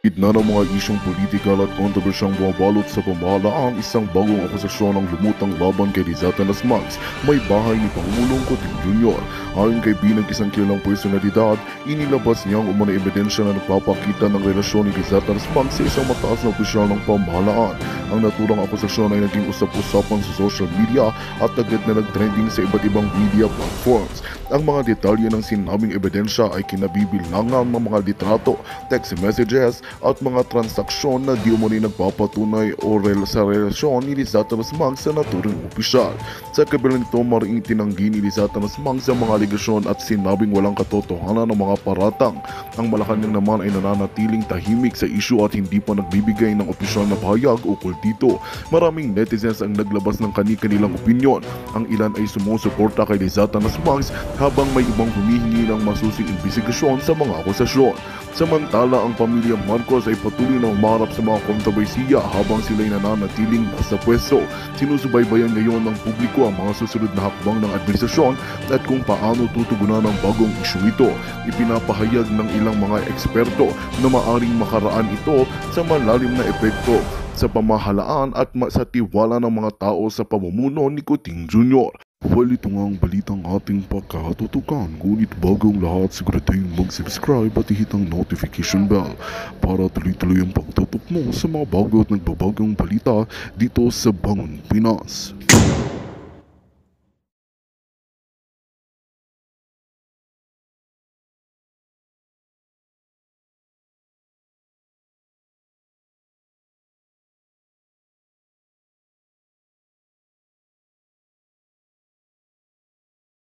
Gitna ng mga isyong politikal at kontrobersyang bumabalot sa pamahalaang isang bagong akusasyon ang lumutang laban kay Rizata Nasmags, may bahay ni Pangulong Cotin Jr. Ayon kay Binag isang kilalang personalidad, inilabas niya ang umanay ebidensya na nagpapakita ng relasyon ni Rizata Nasmags sa isang mataas na opisyal ng pamahalaan. Ang naturang akusasyon ay naging usap-usapan sa social media at agad na nagtrending sa iba't ibang media platforms. Ang mga detalye ng sinabing ebidensya ay kinabibilangan ng mga litrato, text messages, at mga transaksyon na di umani nagpapatunay o rel sa relasyon ni Lizatanas Mang sa naturang opisyal. Sa kabila nito, maring tinanggi ni Lizatanas Mang sa mga aligasyon at sinabing walang katotohanan ng mga paratang. Ang Malacanang naman ay nananatiling tahimik sa isyu at hindi pa nagbibigay ng opisyal na pahayag ukol dito. Maraming netizens ang naglabas ng kani-kanilang opinyon. Ang ilan ay sumusuporta kay Lizatanas Mang habang may ibang humihingi ng masusing investigasyon sa mga akusasyon. Samantala ang pamilya Mar Marcos ay patuloy na humarap sa mga kontrobersiya habang sila'y nananatiling nasa pwesto. Sinusubaybayan ngayon ng publiko ang mga susunod na hakbang ng administrasyon at kung paano tutugunan ang bagong isyu ito. Ipinapahayag ng ilang mga eksperto na maaring makaraan ito sa malalim na epekto sa pamahalaan at sa tiwala ng mga tao sa pamumuno ni Kuting Jr. Walito nga ang balitang ating pagkatutukan, ngunit bago ang lahat siguradong mag-subscribe at hit ang notification bell para tuloy-tuloy ang pagtutok mo sa mga bago at nagbabagang balita dito sa Bangon Pinas.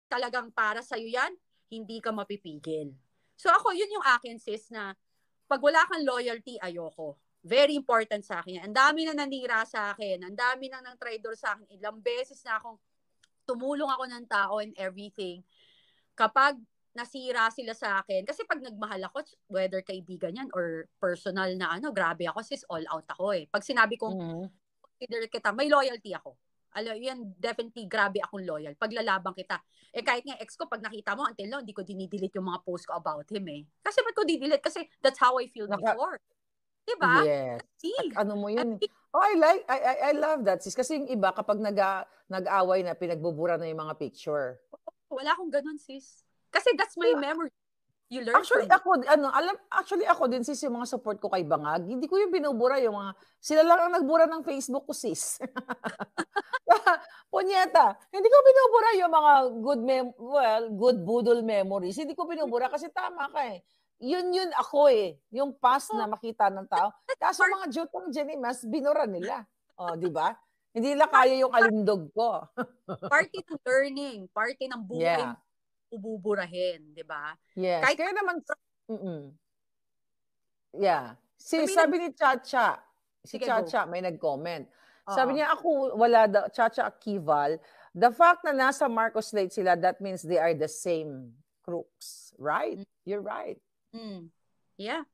talagang para sa iyo yan, hindi ka mapipigil. So ako, yun yung akin sis na pag wala kang loyalty, ayoko. Very important sa akin. Ang dami na nanira sa akin. Ang dami na nang traitor sa akin. Ilang beses na akong tumulong ako ng tao and everything. Kapag nasira sila sa akin. Kasi pag nagmahal ako, whether kaibigan yan or personal na ano, grabe ako sis, all out ako eh. Pag sinabi kong mm-hmm. consider kita, may loyalty ako. Alo, yan definitely grabe akong loyal. Paglalabang kita. Eh kahit nga ex ko, pag nakita mo, until now, hindi ko dinidelete yung mga post ko about him eh. Kasi ba't ko didelete? Kasi that's how I feel Naka- before. Diba? Yes. At ano mo yun? At, oh, I like, I, I, I love that sis. Kasi yung iba, kapag nag, nag-away na, pinagbubura na yung mga picture. Wala akong ganun sis. Kasi that's my diba? memory. You learn actually, from... ako, ano, alam, actually ako din sis, yung mga support ko kay Bangag, hindi ko yung binubura yung mga, sila lang ang nagbura ng Facebook ko sis. Punyeta, hindi ko binubura yung mga good, mem- well, good budol memories. Hindi ko binubura kasi tama ka eh. Yun yun ako eh, yung past na makita ng tao. Kaso mga jutong Jenimas, binura nila. O, oh, di ba? Hindi nila kaya yung alindog ko. party to learning, party ng buhay yeah ububurahin, 'di ba? Yes. Kahit kaya naman mm Yeah. Si I sabi ni Chacha, si Sige, Chacha go. may nag-comment. Uh-huh. Sabi niya ako wala da, Chacha Akival, the fact na nasa Marcos Late sila that means they are the same crooks, right? Mm. You're right. Mm. Yeah.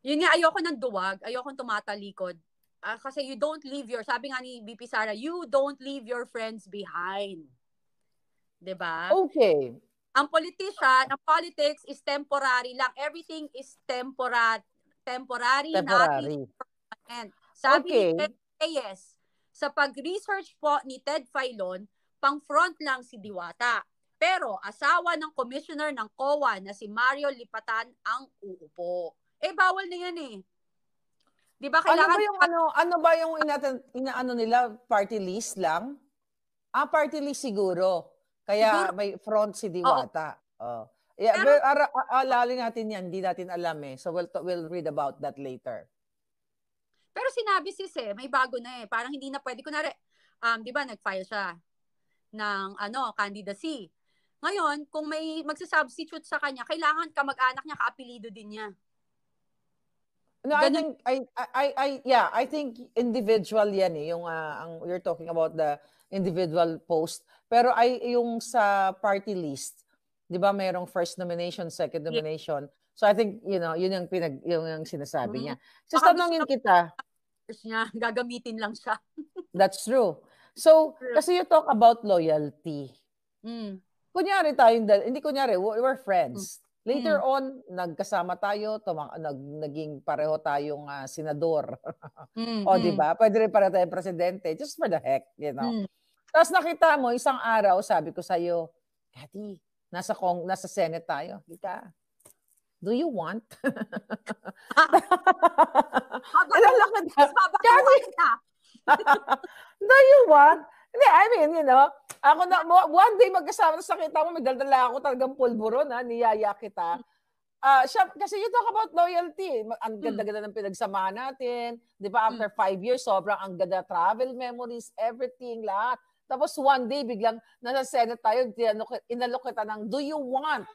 Yun nga ayoko ng duwag, ayoko ng tumatalikod. Uh, kasi you don't leave your, sabi nga ni BP Sara, you don't leave your friends behind. 'di ba? Okay. Ang politician, ang politics is temporary lang. Everything is tempora- temporary, temporary, not permanent. Sabi okay. ni Ted Reyes, sa pag-research po ni Ted Filon, pang-front lang si Diwata. Pero asawa ng commissioner ng COA na si Mario Lipatan ang uupo. Eh bawal na 'yan eh. 'Di ba kailangan Ano ba yung ano ano ba yung inaano ina, nila party list lang? Ah party list siguro. Kaya Siguro, may front si Diwata. Oh. oh. Yeah, pero, pero alalin natin yan, hindi natin alam eh. So we'll, we'll read about that later. Pero sinabi si eh, may bago na eh. Parang hindi na pwede. Kunwari, um, di ba, nag-file siya ng ano, candidacy. Ngayon, kung may magsasubstitute sa kanya, kailangan ka mag-anak niya, kaapelido din niya. No, I think I I I yeah, I think individual 'yan eh, yung uh, ang you're talking about the individual post. Pero ay yung sa party list, 'di ba mayroong first nomination, second nomination. Yeah. So I think, you know, yun yung pinag yung, yung sinasabi mm-hmm. niya. So Baka tanongin kita, niya, gagamitin lang siya. That's true. So, kasi you talk about loyalty. Mm. Kunyari tayong, hindi kunyari, we're friends. Mm. Later mm. on, nagkasama tayo, tumang, nag, naging pareho tayong uh, senador. mm-hmm. o, di hmm. ba? Pwede rin pareho tayong presidente, just for the heck, you know. Mm. Tapos nakita mo, isang araw, sabi ko sa iyo, Daddy, nasa, kong, nasa Senate tayo. Kita. do you want? Alam lang kita. Daddy, do you want? I mean, you know, ako na, one day magkasama sa kita mo, magdaldala ako talagang pulburon, ha? Niyaya kita. Uh, siya, kasi you talk about loyalty. Eh. Ang hmm. ganda-ganda ng pinagsamahan natin. Di ba, hmm. after mm. five years, sobrang ang ganda travel memories, everything, lahat. Tapos one day, biglang nasa Senate tayo, inalok kita ng, do you want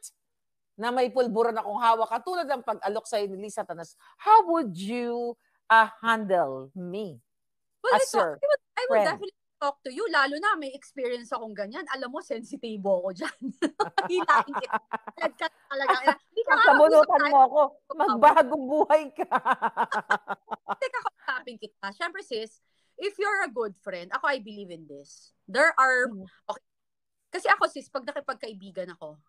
na may pulburan akong hawak? Katulad ng pag-alok sa ni Lisa Tanas, how would you uh, handle me? Well, I, your I would, I would definitely talk to you, lalo na may experience akong ganyan. Alam mo, sensitive ako dyan. Hilain kita. Talaga, talaga. ka Sabunutan mo ako. Magbagong buhay ka. Hindi ka kita. Siyempre sis, if you're a good friend, ako I believe in this. There are, mm-hmm. okay. Kasi ako sis, pag nakipagkaibigan ako,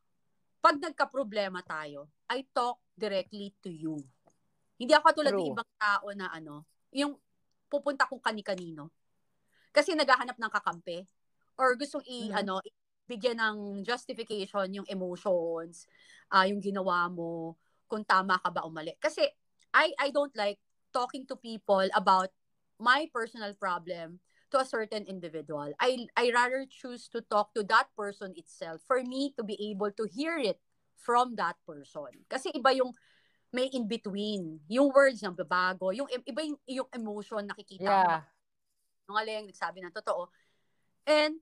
pag nagka-problema tayo, I talk directly to you. Hindi ako tulad ng ibang tao na ano, yung pupunta kong kani-kanino kasi naghahanap ng kakampi or gustong i mm-hmm. ano bigyan ng justification yung emotions, uh, yung ginawa mo, kung tama ka ba o mali. Kasi I I don't like talking to people about my personal problem to a certain individual. I I rather choose to talk to that person itself for me to be able to hear it from that person. Kasi iba yung may in between, yung words na babago, yung iba yung, yung emotion nakikita yeah nagsinungaling, nagsabi ng totoo. And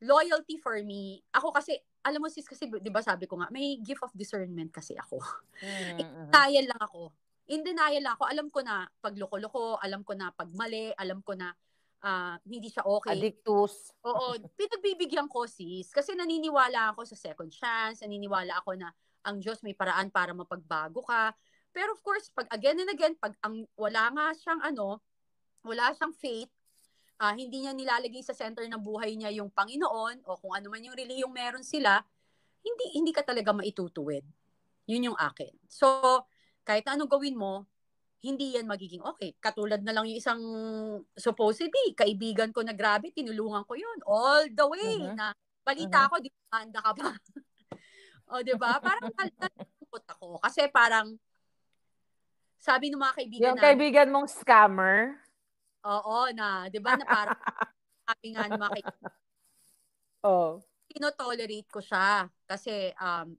loyalty for me, ako kasi, alam mo sis kasi, di ba sabi ko nga, may gift of discernment kasi ako. Mm-hmm. lang ako. In denial lang ako. Alam ko na pag loko-loko, alam ko na pag mali, alam ko na uh, hindi siya okay. Addictus. Oo. Pinagbibigyan ko sis. Kasi naniniwala ako sa second chance. Naniniwala ako na ang Diyos may paraan para mapagbago ka. Pero of course, pag again and again, pag ang, wala nga siyang ano, wala siyang faith, uh, hindi niya nilalagay sa center ng buhay niya yung Panginoon o kung ano man yung reliyong meron sila, hindi hindi ka talaga maitutuwid. Yun yung akin. So, kahit ano gawin mo, hindi yan magiging okay. Katulad na lang yung isang supposedly, kaibigan ko na grabe, tinulungan ko yun all the way uh-huh. na balita uh-huh. ako, di manda ka ba? o, di ba? Parang halatampot ako. Kasi parang, sabi ng mga kaibigan Yung na, kaibigan mong scammer? Oo na, 'di ba na para sabi nga ng mga Oh. Tinotolerate ko siya kasi um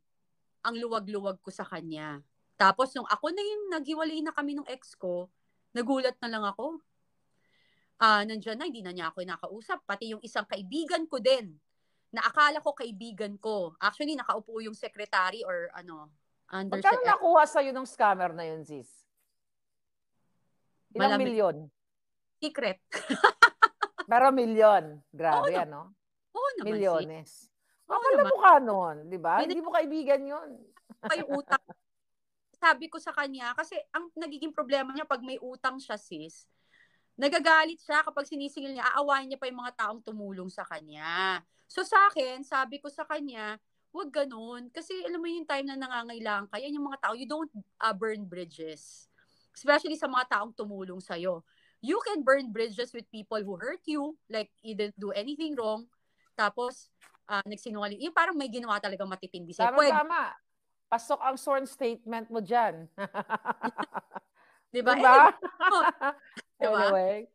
ang luwag-luwag ko sa kanya. Tapos nung ako na yung naghiwalay na kami ng ex ko, nagulat na lang ako. Ah, uh, nandiyan na hindi na niya ako nakausap, pati yung isang kaibigan ko din na akala ko kaibigan ko. Actually, nakaupo yung secretary or ano, under Magkano nakuha sa iyo ng scammer na yun, sis? Ilang Malamit. milyon? secret. Pero milyon. Grabe, Oo, ano? Oo naman. Milyones. Kapala mo ka nun, di ba? Hindi mo kaibigan yun. May utak. Sabi ko sa kanya, kasi ang nagiging problema niya pag may utang siya, sis, nagagalit siya kapag sinisingil niya, aawain niya pa yung mga taong tumulong sa kanya. So sa akin, sabi ko sa kanya, huwag ganun. Kasi alam mo yung time na nangangailangan ka, yan yung mga tao, you don't uh, burn bridges. Especially sa mga taong tumulong sa'yo you can burn bridges with people who hurt you, like you didn't do anything wrong. Tapos, uh, nagsinungaling. Yung parang may ginawa talaga matitindi siya. Tama, Pwede. tama. Pasok ang sworn statement mo dyan. Di ba? Diba? diba? Anyway. Okay.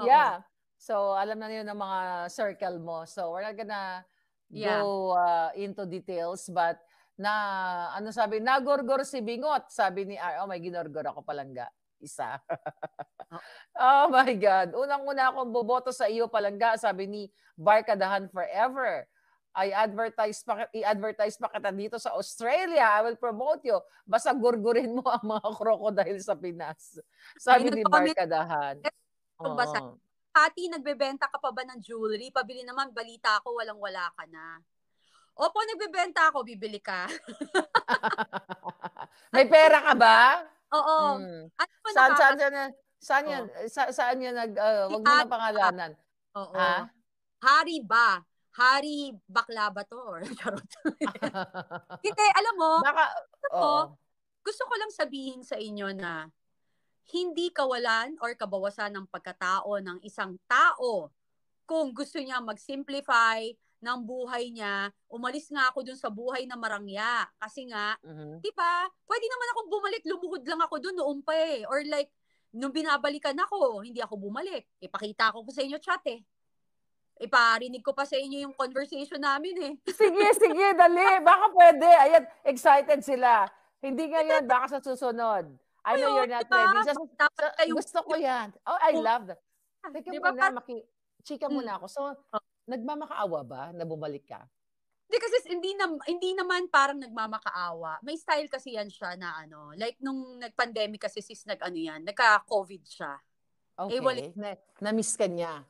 Oh. Diba? Yeah. So, alam na niyo ng mga circle mo. So, we're not gonna yeah. go uh, ah, into details, but na, ano sabi, nagorgor si Bingot, sabi ni oh may ginorgor ako palangga isa. Ah. oh my God. Unang-una akong boboto sa iyo, palangga, sabi ni Barkadahan Forever. I advertise pa i-advertise pa kita dito sa Australia. I will promote you. Basta gurgurin mo ang mga krokodil sa Pinas. Sabi Ay, ni Barkadahan. Oh. Pati, nagbebenta ka pa ba ng jewelry? Pabili naman, balita ako, walang-wala ka na. Opo, nagbebenta ako, bibili ka. May pera ka ba? Oo. Mm. Ano saan, nakaka- saan, saan, saan, yan, oh. sa, saan yan nag, uh, wag mo na pangalanan. Oo. Ha? Hari ba? Hari bakla ba to? Hindi, alam mo, Baka, oh. po, gusto ko lang sabihin sa inyo na hindi kawalan or kabawasan ng pagkatao ng isang tao kung gusto niya mag-simplify, ng buhay niya, umalis nga ako dun sa buhay na marangya. Kasi nga, mm-hmm. di ba, pwede naman ako bumalik, lumuhod lang ako dun noong pa eh. Or like, nung binabalikan ako, hindi ako bumalik. Ipakita ko sa inyo chat eh. Iparinig ko pa sa inyo yung conversation namin eh. sige, sige, dali. Baka pwede. Ayan, excited sila. Hindi ngayon, baka sa susunod. I know you're not diba? ready. Just, Dapat gusto ko yan. Oh, I love that. Ah, Teka diba, muna, maki- chika muna mm. ako. So, oh nagmamakaawa ba na bumalik ka? Hindi kasi hindi na hindi naman parang nagmamakaawa. May style kasi yan siya na ano, like nung nag-pandemic kasi sis nag ano yan, nagka-COVID siya. Eh, okay. Eh, walik. Na, na-miss ka niya.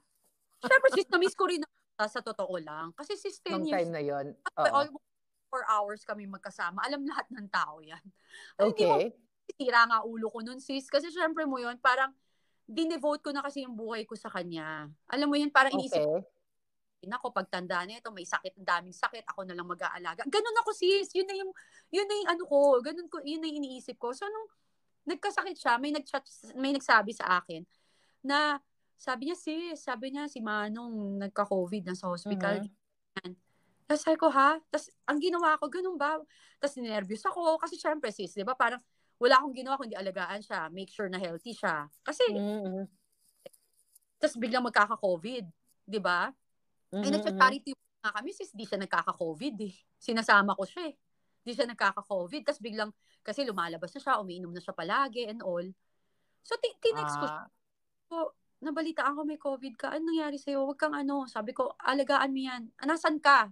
Siyempre sis, na-miss ko rin uh, sa totoo lang. Kasi sis 10 Long years. time na yun. Oo. Almost 4 hours kami magkasama. Alam lahat ng tao yan. Ay, okay. Mo, tira nga ulo ko nun sis. Kasi syempre mo yun, parang dinevote ko na kasi yung buhay ko sa kanya. Alam mo yun, parang okay. inisip ko, nako pagtanda na ito may sakit daming sakit ako na lang mag-aalaga ganun ako sis yun na yung yun na yung ano ko ganun ko yun na yung iniisip ko so nung nagkasakit siya may nag-chat, may nagsabi sa akin na sabi niya sis sabi niya si Manong nagka-covid na sa hospital mm-hmm. Tapos ko, ha? Tapos ang ginawa ko, ganun ba? Tapos nervous ako. Kasi syempre sis, di ba? Parang wala akong ginawa kundi alagaan siya. Make sure na healthy siya. Kasi, mm-hmm. tapos biglang magkaka-COVID. Di ba? Mm-hmm. Ay, mm-hmm. nagsa-charity nga kami, sis, di siya nagkaka-COVID eh. Sinasama ko siya eh. Di siya nagkaka-COVID. Tapos biglang, kasi lumalabas na siya, umiinom na siya palagi and all. So, t- tinext ko siya. Ah. So, nabalitaan ko may COVID ka. Ano nangyari sa'yo? Huwag kang ano. Sabi ko, alagaan mo yan. Ah, nasaan ka?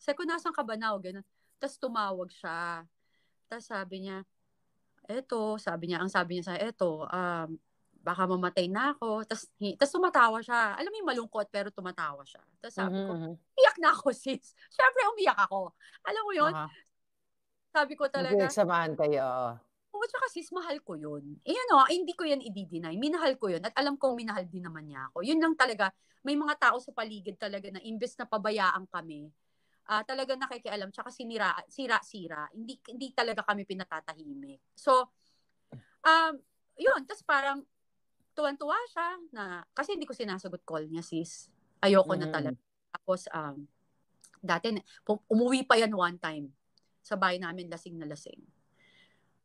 Sabi ko, nasaan ka ba na? ganun. Tapos tumawag siya. Tapos sabi niya, eto, sabi niya, ang sabi niya sa eto, um, baka mamatay na ako. Tapos, tapos tumatawa siya. Alam mo yung malungkot, pero tumatawa siya. Tapos sabi mm-hmm. ko, mm-hmm. umiyak na ako, sis. Siyempre, umiyak ako. Alam mo yun? Uh-huh. Sabi ko talaga. Nagsamahan kayo. Oo, oh, tsaka sis, mahal ko yun. Eh, ano, hindi ko yan i-deny. Minahal ko yun. At alam kong minahal din naman niya ako. Yun lang talaga. May mga tao sa paligid talaga na imbes na pabayaan kami, uh, talaga nakikialam. Tsaka sinira, sira-sira. Hindi, hindi talaga kami pinatatahimik. So, um, yun. Tapos parang, tuwan-tuwa siya na, kasi hindi ko sinasagot call niya, sis. Ayoko mm. na talaga. Tapos, um, dati, umuwi pa yan one time sa bahay namin, lasing na lasing.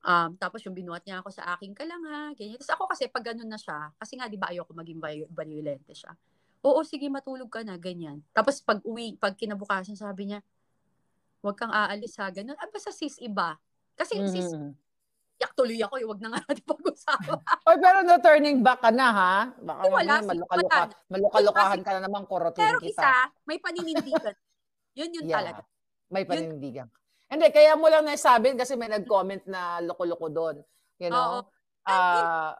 Um, tapos yung binuhat niya ako sa akin ka lang ha, ganyan. Tapos ako kasi pag ganun na siya, kasi nga di ba ayoko maging violente siya. Oo, sige matulog ka na, ganyan. Tapos pag uwi, pag kinabukasan sabi niya, huwag kang aalis ha, ganun. Ah, basta sis iba. Kasi mm. sis, naiyak tuloy ako, eh, wag na nga natin pag-usapan. Oy, pero no turning back ka na ha. Baka Ay, wala, naman, malukaluka, malukalukahan ka na naman korotin pero kita. Pero isa, may paninindigan. yun yun yeah, talaga. May paninindigan. Yun, Hindi, kaya mo lang nasabi kasi may nag-comment na loko-loko doon. You know? Oo. Uh, Ay, ah,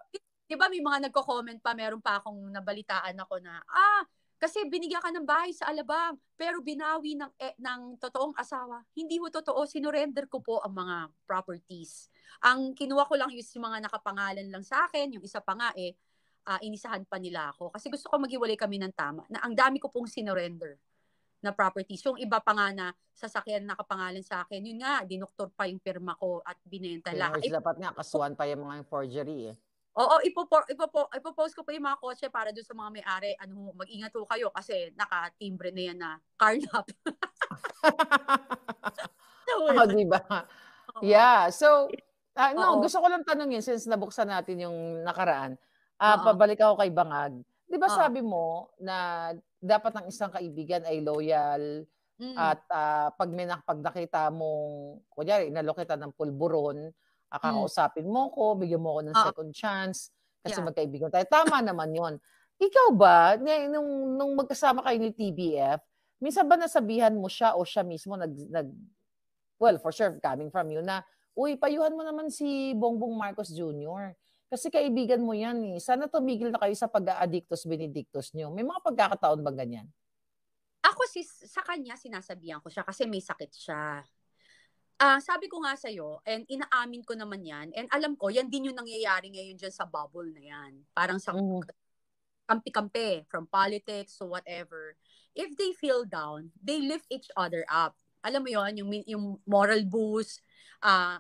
di ba may mga nagko-comment pa, meron pa akong nabalitaan ako na, ah, kasi binigyan ka ng bahay sa Alabang, pero binawi ng, eh, ng totoong asawa. Hindi ho totoo, sinurender ko po ang mga properties. Ang kinuha ko lang yung mga nakapangalan lang sa akin, yung isa pa nga eh, uh, inisahan pa nila ako. Kasi gusto ko maghiwalay kami ng tama. Na ang dami ko pong sinurender na properties. Yung iba pa nga na sasakyan nakapangalan sa akin, yun nga, dinoktor pa yung pirma ko at binenta lang. Dapat nga, kasuan pa yung mga forgery eh. Oo, ipopo, ipopo, ipopost ko pa yung mga kotse para doon sa mga may-ari. Ano, mag-ingat po kayo kasi naka-timbre na yan na carnap. oh, di ba? Yeah. So, uh, no, Oo. gusto ko lang tanongin since nabuksan natin yung nakaraan. Uh, pabalik ako kay Bangag. Di ba sabi mo na dapat ang isang kaibigan ay loyal mm. at uh, pag, may, pag nakita mong, kunyari, inalo kita ng pulburon, Akakausapin hmm. mo ko, bigyan mo ko ng ah, second chance kasi yeah. magkaibigan tayo. Tama naman 'yon. Ikaw ba nung nung magkasama kayo ni TBF, minsan ba nasabihan mo siya o siya mismo nag nag well, for sure coming from you na uy, payuhan mo naman si Bongbong Marcos Jr. Kasi kaibigan mo yan eh. Sana tumigil na kayo sa pag-aadictus benedictus nyo. May mga pagkakataon ba ganyan? Ako si, sa kanya sinasabihan ko siya kasi may sakit siya uh, sabi ko nga sa'yo, and inaamin ko naman yan, and alam ko, yan din yung nangyayari ngayon dyan sa bubble na yan. Parang sa mm-hmm. kampi-kampi, from politics to whatever. If they feel down, they lift each other up. Alam mo yon yung, yung moral boost, uh,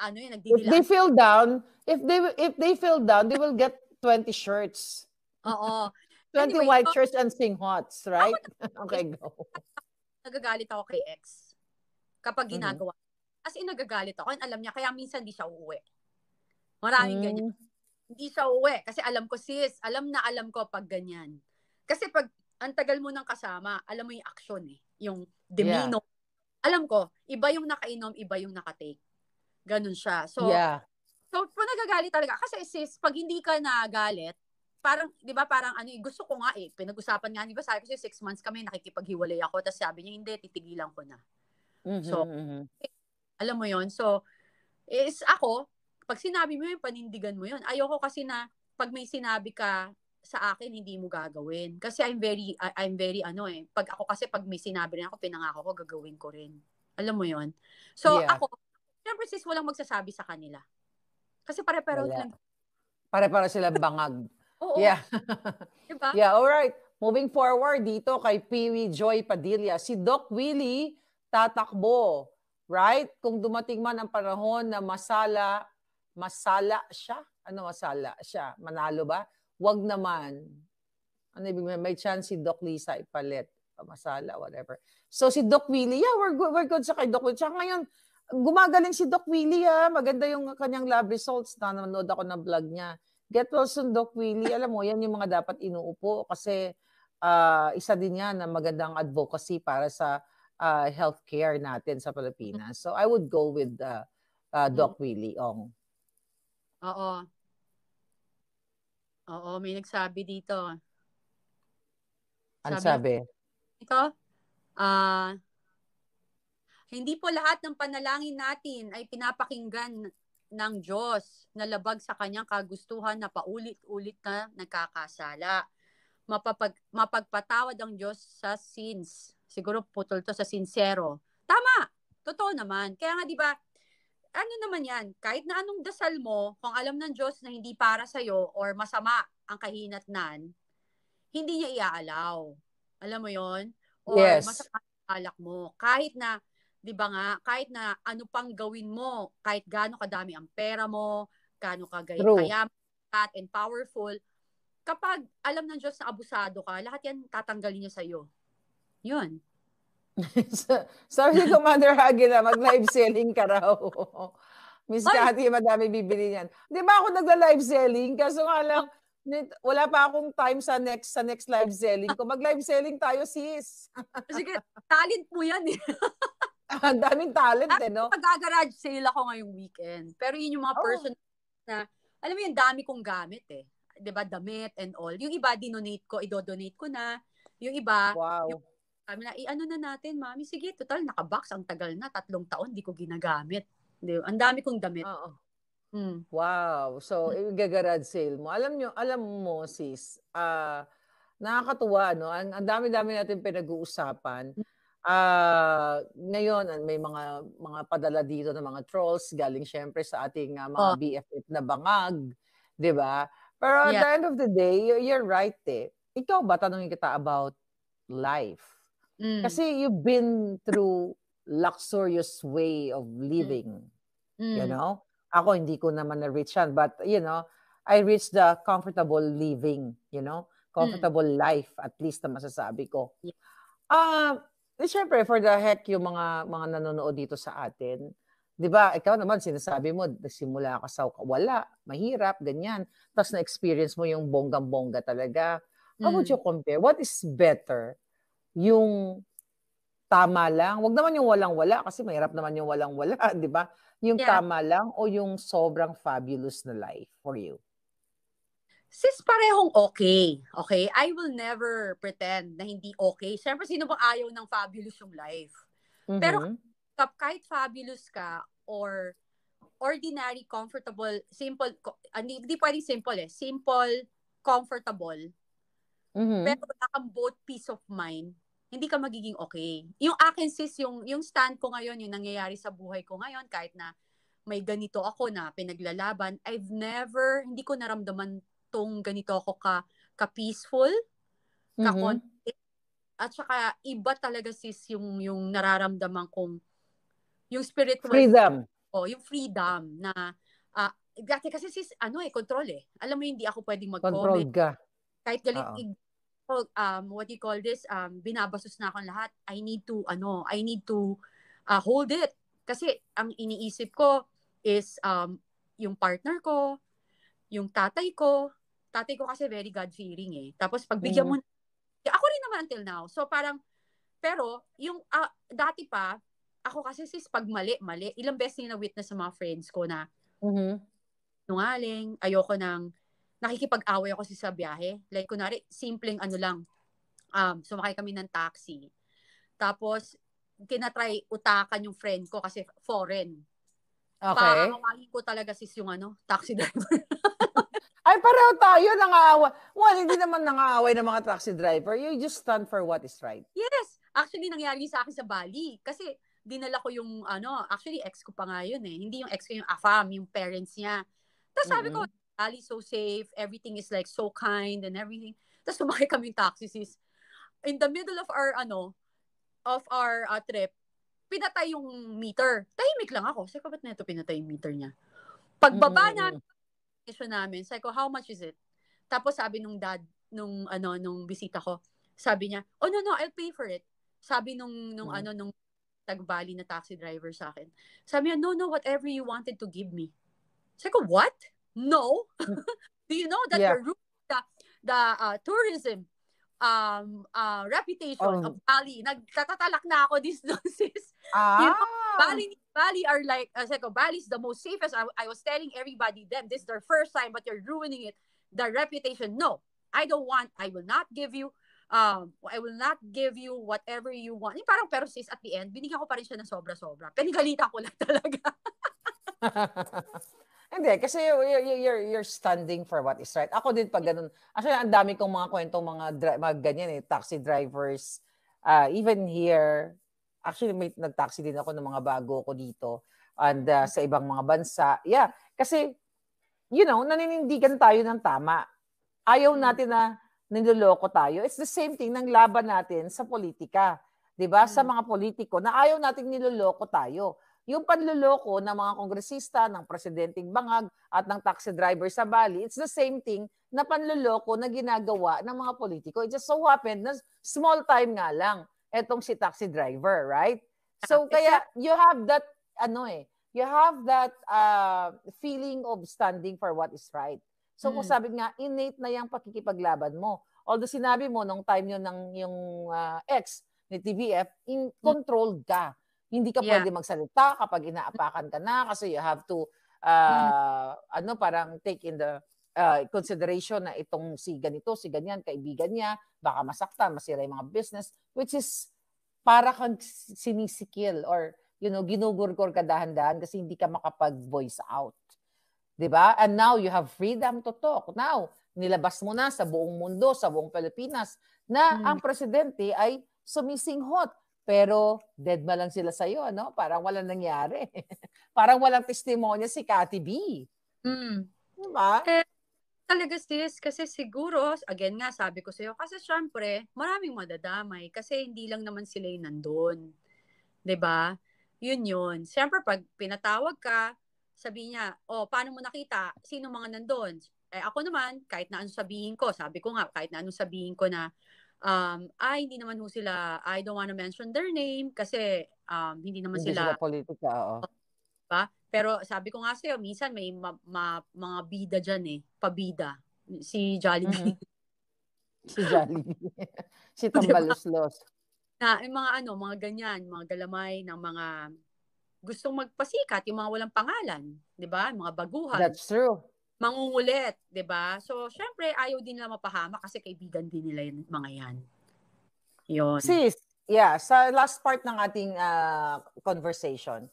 ano yun, nagdidilaan. If they feel down, if they, if they feel down, they will get 20 shirts. Oo. 20 anyway, white so, shirts and sing hots, right? Ako, okay, go. Nagagalit ako kay ex kapag mm-hmm. ginagawa mm-hmm As in, nagagalit ako. And alam niya, kaya minsan hindi siya uuwi. Maraming mm. ganyan. Hindi siya uuwi. Kasi alam ko, sis, alam na alam ko pag ganyan. Kasi pag ang tagal mo ng kasama, alam mo yung action eh. Yung demino. Yeah. Alam ko, iba yung nakainom, iba yung nakatake. Ganun siya. So, yeah. so po nagagalit talaga. Kasi sis, pag hindi ka nagalit, parang, di ba, parang ano, eh, gusto ko nga eh, pinag-usapan nga, di ba, sabi ko siya, six months kami, nakikipaghiwalay ako, tapos sabi niya, hindi, titigilan ko na. Mm-hmm, so, mm-hmm. mm-hmm. Alam mo yon So, is ako, pag sinabi mo yun, panindigan mo yun. Ayoko kasi na pag may sinabi ka sa akin, hindi mo gagawin. Kasi I'm very, I'm very ano eh. Pag ako kasi, pag may sinabi rin ako, pinangako ko, gagawin ko rin. Alam mo yon So, yeah. ako, syempre sis, walang magsasabi sa kanila. Kasi pare-pareho lang. Pare-pareho sila bangag. Oo. Yeah. diba? Yeah, all right. Moving forward dito kay Peewee Joy Padilla. Si Doc Willie tatakbo Right? Kung dumating man ang panahon na masala, masala siya? Ano masala siya? Manalo ba? Wag naman. Ano ibig may, may chance si Doc Lisa ipalit. Masala, whatever. So si Doc Willie, yeah, we're good, we're good sa kay Doc Willie. Tsaka ngayon, gumagaling si Doc Willie ah. Maganda yung kanyang lab results. na Nanonood ako ng vlog niya. Get well soon, Doc Willie. Alam mo, yan yung mga dapat inuupo kasi uh, isa din yan na magandang advocacy para sa uh, healthcare natin sa Pilipinas. So I would go with uh, uh, mm-hmm. Doc Willie Ong. Oo. Oo, may nagsabi dito. Ano sabi? Ito, uh, ah, hindi po lahat ng panalangin natin ay pinapakinggan ng Diyos na labag sa kanyang kagustuhan na paulit-ulit na nagkakasala mapapag, mapagpatawad ang Diyos sa sins. Siguro putol to sa sincero. Tama! Totoo naman. Kaya nga, di ba, ano naman yan, kahit na anong dasal mo, kung alam ng Diyos na hindi para sa'yo or masama ang kahinatnan, hindi niya iaalaw. Alam mo yon Or yes. masama alak mo. Kahit na, di ba nga, kahit na ano pang gawin mo, kahit gaano kadami ang pera mo, gaano ka gay- kayaman, and powerful, kapag alam ng Diyos na abusado ka, lahat yan tatanggalin niya sa'yo. Yun. Sabi Commander Mother Hagila, mag-live selling ka raw. Miss Cathy, madami bibili niyan. Di ba ako nagla-live selling? Kaso nga lang, wala pa akong time sa next sa next live selling ko. Mag-live selling tayo, sis. Sige, talent mo yan eh. ah, Ang daming talent At, eh, no? Pag-garage sale ako ngayong weekend. Pero yun yung mga oh. person na, alam mo yung dami kong gamit eh. 'di ba, damit and all. Yung iba dinonate ko, idodonate ko na. Yung iba, wow. Kami na, iano na natin, mami, sige, total, nakabox, ang tagal na, tatlong taon, di ko ginagamit. Di, ang dami kong damit. Oo. Mm. Wow. So, igagarad hmm. sale mo. Alam nyo, alam mo, sis, uh, nakakatuwa, no? Ang, ang dami-dami natin pinag-uusapan. Uh, ngayon, may mga mga padala dito ng mga trolls galing syempre sa ating uh, mga oh. BFF na bangag, 'di ba? Pero at the end of the day, you're right eh. Ikaw ba, tanongin kita about life? Mm. Kasi you've been through luxurious way of living. Mm. You mm. know? Ako, hindi ko naman na-reach yan. But, you know, I reached the comfortable living, you know? Comfortable mm. life, at least na masasabi ko. Ah, yeah. uh, Siyempre, for the heck, yung mga mga nanonood dito sa atin, 'Di ba? Ikaw naman sinasabi mo nagsimula ka sa wala, mahirap, ganyan. Tapos na-experience mo yung bonggang-bongga talaga. How mm. would you mm. compare? What is better? Yung tama lang, wag naman yung walang-wala kasi mahirap naman yung walang-wala, 'di ba? Yung yeah. tama lang o yung sobrang fabulous na life for you? sis, parehong okay. Okay? I will never pretend na hindi okay. Siyempre, sino ba ayaw ng fabulous yung life? Mm-hmm. Pero kahit fabulous ka or ordinary, comfortable, simple, ah, hindi, hindi pwedeng simple eh. Simple, comfortable, mm-hmm. pero wala kang both peace of mind, hindi ka magiging okay. Yung akin sis, yung, yung stand ko ngayon, yung nangyayari sa buhay ko ngayon, kahit na may ganito ako na pinaglalaban, I've never, hindi ko naramdaman tong ganito ako ka, ka-peaceful, ka mm-hmm. at saka iba talaga sis yung, yung nararamdaman kong yung spiritual freedom. Oh, yung freedom na uh, kasi sis ano eh control eh. Alam mo hindi ako pwedeng mag-comment. ka. Kahit galit oh, um what you call this um binabasos na ako lahat. I need to ano, I need to uh, hold it kasi ang iniisip ko is um yung partner ko, yung tatay ko. Tatay ko kasi very God-fearing eh. Tapos pagbigyan mm. mo ako rin naman until now. So parang pero yung uh, dati pa ako kasi sis, pag mali, mali. Ilang beses na witness sa mga friends ko na mm-hmm. nungaling, ayoko nang, nakikipag-away ako sis, sa biyahe. Like, kunwari, simpleng ano lang, um, sumakay kami ng taxi. Tapos, tinatry utakan yung friend ko kasi foreign. Okay. Pakakawain ko talaga sis yung ano, taxi driver. Ay, pareho tayo nangaawa. Well, hindi naman nangaaway ng mga taxi driver. You just stand for what is right. Yes. Actually, nangyari sa akin sa Bali. Kasi dinala ko yung ano, actually ex ko pa nga yun eh. Hindi yung ex ko yung AFAM, yung parents niya. Tapos sabi mm-hmm. ko, Ali so safe, everything is like so kind and everything. Tapos sumakay kami kaming taxi sis. In the middle of our ano, of our uh, trip, pinatay yung meter. Tahimik lang ako. Sabi ko, ba't neto pinatay yung meter niya? Pagbaba mm-hmm. namin, namin, sabi ko, how much is it? Tapos sabi nung dad, nung ano, nung bisita ko, sabi niya, oh no, no, I'll pay for it. Sabi nung, nung mm-hmm. ano, nung tag-Bali na taxi driver sa akin. Sabi niya, no, no, whatever you wanted to give me. Sabi ko, what? No? Do you know that yeah. the, the, the uh, tourism um, uh, reputation oh. of Bali, nagtatatalak na ako these days. Ah. You know, ah. Bali, Bali are like, uh, sabi ko, Bali is the most safest. I, I was telling everybody them, this is their first time, but you're ruining it. The reputation, no. I don't want, I will not give you um, I will not give you whatever you want. Yung parang pero sis, at the end, binigyan ko pa rin siya ng sobra-sobra. galita ko lang talaga. Hindi, kasi you're, you're, you're standing for what is right. Ako din pag ganun. Actually, ang dami kong mga kwento, mga, dri- mga ganyan eh, taxi drivers. Uh, even here, actually may nagtaxi din ako ng mga bago ko dito and uh, sa ibang mga bansa. Yeah, kasi you know, naninindigan tayo ng tama. Ayaw mm. natin na niloloko tayo. It's the same thing ng laban natin sa politika. 'Di ba? Hmm. Sa mga politiko na ayaw nating niloloko tayo. Yung panloloko ng mga kongresista, ng presidenting bangag at ng taxi driver sa Bali, it's the same thing na panloloko na ginagawa ng mga politiko. It just so happened na small time nga lang etong si taxi driver, right? So ah, kaya you have that ano eh, you have that uh, feeling of standing for what is right. So kung hmm. sabi nga, innate na yung pakikipaglaban mo. Although sinabi mo nung time yun ng yung uh, ex ni TVF, in hmm. control ka. Hindi ka yeah. pwede magsalita kapag inaapakan ka na kasi you have to uh, mm. ano parang take in the uh, consideration na itong si ganito, si ganyan, kaibigan niya, baka masaktan, masira yung mga business, which is para kang sinisikil or you know, ginugurgor ka dahan-dahan kasi hindi ka makapag-voice out. 'Di ba? And now you have freedom to talk. Now, nilabas mo na sa buong mundo, sa buong Pilipinas na hmm. ang presidente ay sumisinghot pero dead ma lang sila sa iyo, ano? Parang wala nangyari. Parang walang testimonya si Cathy B. Mm. 'Di ba? Eh, talaga sis, kasi siguro, again nga, sabi ko sa iyo, kasi syempre, maraming madadamay kasi hindi lang naman sila yung nandun. 'Di ba? Yun yun. Siyempre, pag pinatawag ka, sabi niya, oh, paano mo nakita? Sino mga nandun? Eh, ako naman, kahit na ano sabihin ko, sabi ko nga, kahit na ano sabihin ko na, um, ay, hindi naman ho sila, I don't want to mention their name kasi um, hindi naman hindi sila, sila politika, Oh. Ba? Diba? Pero sabi ko nga sa'yo, minsan may ma- ma- mga bida dyan eh, pabida. Si Jollibee. Mm-hmm. si Jollibee. si Tambaluslos. Diba? Na, yung mga ano, mga ganyan, mga galamay ng mga gustong magpasikat, yung mga walang pangalan, 'di ba? Mga baguhan. That's true. Mangungulit, 'di ba? So, syempre ayaw din nila mapahama kasi kaibigan din nila yung mga 'yan. 'Yon. Sis, yeah, sa last part ng ating uh, conversation.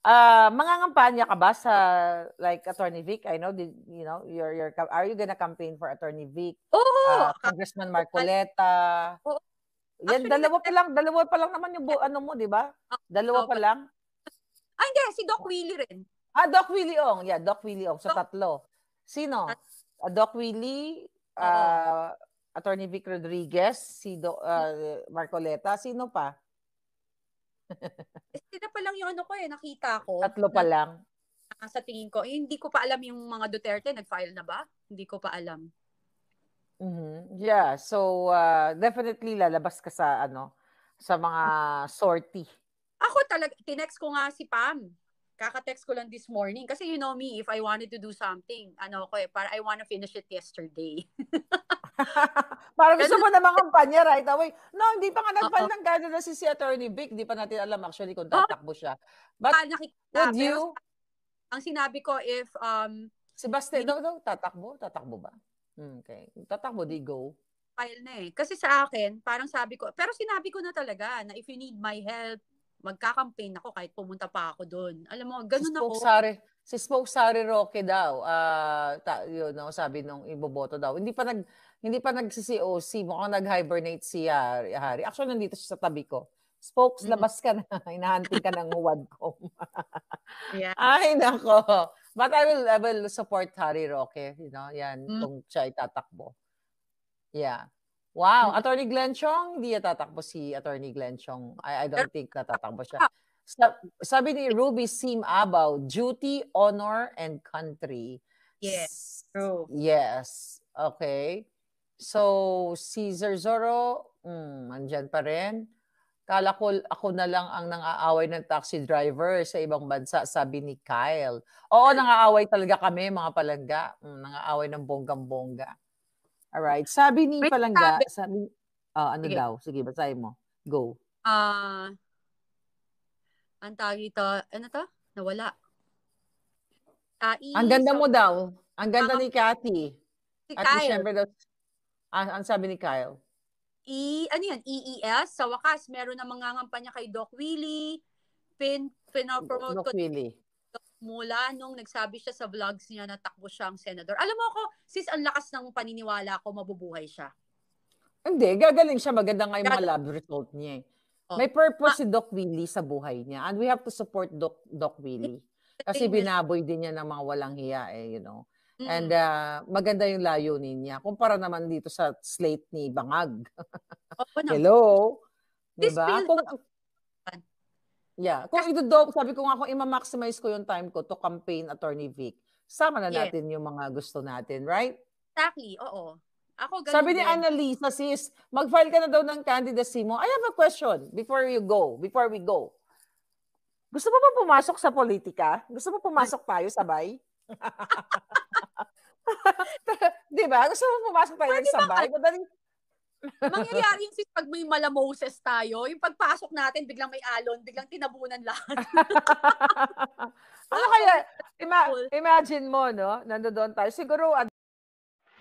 Uh, ah, mangangampanya ka ba sa like Attorney Vic? I know did, you know your your are you gonna campaign for Attorney Vic? Oh, uh, Congressman Marcoleta. Oh, Yan Actually, dalawa pa lang, dalawa pa lang naman yung bu- ano mo, 'di ba? Dalawa pa lang. Ah, hindi. Si Doc Willie rin. Ah, Doc Willie Ong. Yeah, Doc Willie Ong. So, tatlo. Sino? Uh, Doc Willie, uh, Attorney Vic Rodriguez, si Do, uh, Marcoleta. Sino pa? Sino pa lang yung ano ko eh, nakita ko. Tatlo pa lang. Uh, sa tingin ko, eh, hindi ko pa alam yung mga Duterte, nag-file na ba? Hindi ko pa alam. Mm-hmm. Yeah, so uh, definitely lalabas ka sa ano, sa mga sortie ako talaga, tinext ko nga si Pam. Kaka-text ko lang this morning. Kasi you know me, if I wanted to do something, ano ko eh, para I wanna finish it yesterday. para gusto mo naman kampanya right away. No, hindi pa nga nagpal ng gano'n na si, si Attorney Vic. Hindi pa natin alam actually kung tatakbo siya. But ah, nakikita, would ah, you? Pero, ang sinabi ko if... Um, si Baste, no, no, tatakbo? Tatakbo ba? Okay. Tatakbo, di go file na eh. Kasi sa akin, parang sabi ko, pero sinabi ko na talaga na if you need my help, magkakampaign ako kahit pumunta pa ako doon. Alam mo, ganun si ako. Sari, si Spoke Sari Roque daw, uh, ta, yun, no, sabi nung iboboto daw. Hindi pa nag hindi pa nag-COC, mukhang nag-hibernate si Harry. Hari. Actually, nandito siya sa tabi ko. Spokes, mm-hmm. labas ka na. Hinahanting ka ng huwag ko. yeah. Ay, nako. But I will, I will support Harry Roque. You know, yan, mm-hmm. kung siya itatakbo. Yeah. Wow, mm. Attorney Glenn Chong, di tatakbo si Attorney Glenn Chong. I, I don't think tatakbo siya. Ah. Sa, sabi ni Ruby Sim Abaw, duty, honor, and country. Yes, true. Yes, okay. So, Caesar Zerzoro, mm, andyan pa rin. Kala ko ako na lang ang nangaaway ng taxi driver sa ibang bansa, sabi ni Kyle. Oo, nangaaway talaga kami, mga palangga. Mm, nangaaway ng bonggang-bongga. -bongga. Alright. Sabi ni Wait, Palangga, sabi, sabi uh, ano sige. daw? Sige, basahin mo. Go. Ah, uh, ang tawag dito, ano to? Nawala. Uh, ang ganda mo daw. Ang ganda uh, ni Cathy. Si At Kyle. December daw, ang, ah, ang sabi ni Kyle. E, ano yan, EES. Sa wakas, meron na mga ngampanya kay Doc Willie. Pin, pinopromote Doc ko. Willie mula nung nagsabi siya sa vlogs niya na takbo siya ang senador. Alam mo ako, sis, ang lakas ng paniniwala ko mabubuhay siya. Hindi, gagaling siya. Maganda nga yung mga lab result niya eh. Oh. May purpose si Doc Willie sa buhay niya. And we have to support Doc, Doc Willie. Kasi binaboy din niya ng mga walang hiya eh, you know. Mm. And uh, maganda yung layunin niya. Kumpara naman dito sa slate ni Bangag. Hello? Diba? This Kung, Yeah. Kung ito do, sabi ko nga kung i-maximize ko yung time ko to campaign Attorney Vic, sama na yes. natin yung mga gusto natin, right? Exactly, oo. Ako ganun Sabi ni Annalisa, sis, mag-file ka na daw ng candidacy mo. I have a question before you go, before we go. Gusto mo ba pumasok sa politika? Gusto mo pumasok tayo sabay? di ba? Gusto mo pumasok tayo Pwede sabay? Ba? Mangyayari yung pag may mala tayo, yung pagpasok natin, biglang may alon, biglang tinabunan lahat. ano kaya, ima- imagine mo, no? Nandoon tayo. Siguro, ano,